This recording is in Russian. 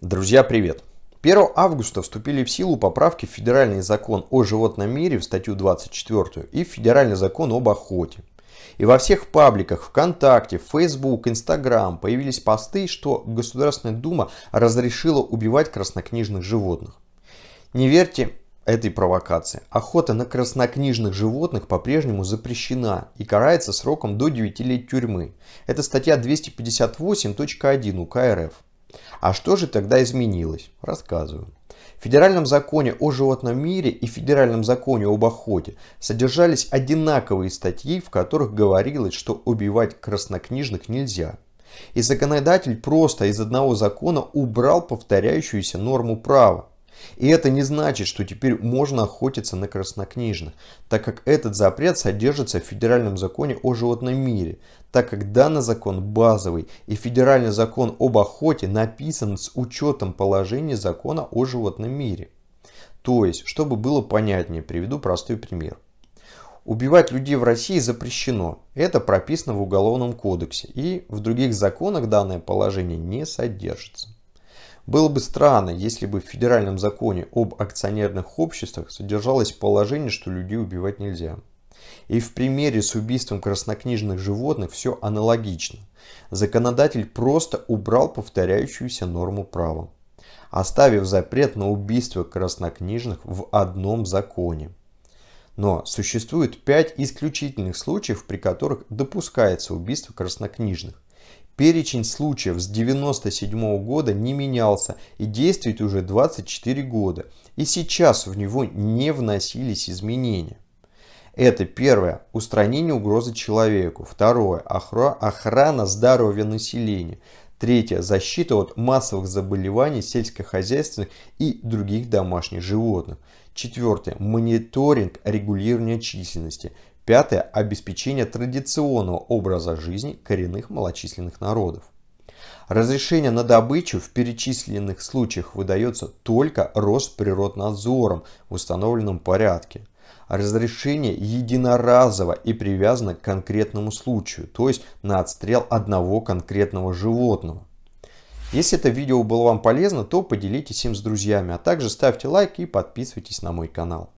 Друзья, привет! 1 августа вступили в силу поправки в Федеральный закон о животном мире в статью 24 и в Федеральный закон об охоте. И во всех пабликах ВКонтакте, Facebook, Instagram появились посты, что Государственная Дума разрешила убивать краснокнижных животных. Не верьте этой провокации. Охота на краснокнижных животных по-прежнему запрещена и карается сроком до 9 лет тюрьмы. Это статья 258.1 УК РФ. А что же тогда изменилось? Рассказываю. В федеральном законе о животном мире и в федеральном законе об охоте содержались одинаковые статьи, в которых говорилось, что убивать краснокнижных нельзя. И законодатель просто из одного закона убрал повторяющуюся норму права. И это не значит, что теперь можно охотиться на краснокнижных, так как этот запрет содержится в федеральном законе о животном мире, так как данный закон базовый и федеральный закон об охоте написан с учетом положений закона о животном мире. То есть, чтобы было понятнее, приведу простой пример. Убивать людей в России запрещено. Это прописано в Уголовном кодексе и в других законах данное положение не содержится. Было бы странно, если бы в федеральном законе об акционерных обществах содержалось положение, что людей убивать нельзя. И в примере с убийством краснокнижных животных все аналогично. Законодатель просто убрал повторяющуюся норму права, оставив запрет на убийство краснокнижных в одном законе. Но существует пять исключительных случаев, при которых допускается убийство краснокнижных. Перечень случаев с 1997 года не менялся и действует уже 24 года, и сейчас в него не вносились изменения. Это первое – устранение угрозы человеку. Второе – охрана здоровья населения. Третье – защита от массовых заболеваний сельскохозяйственных и других домашних животных. Четвертое – мониторинг регулирования численности. Пятое – обеспечение традиционного образа жизни коренных малочисленных народов. Разрешение на добычу в перечисленных случаях выдается только Росприроднадзором в установленном порядке. Разрешение единоразово и привязано к конкретному случаю, то есть на отстрел одного конкретного животного. Если это видео было вам полезно, то поделитесь им с друзьями, а также ставьте лайк и подписывайтесь на мой канал.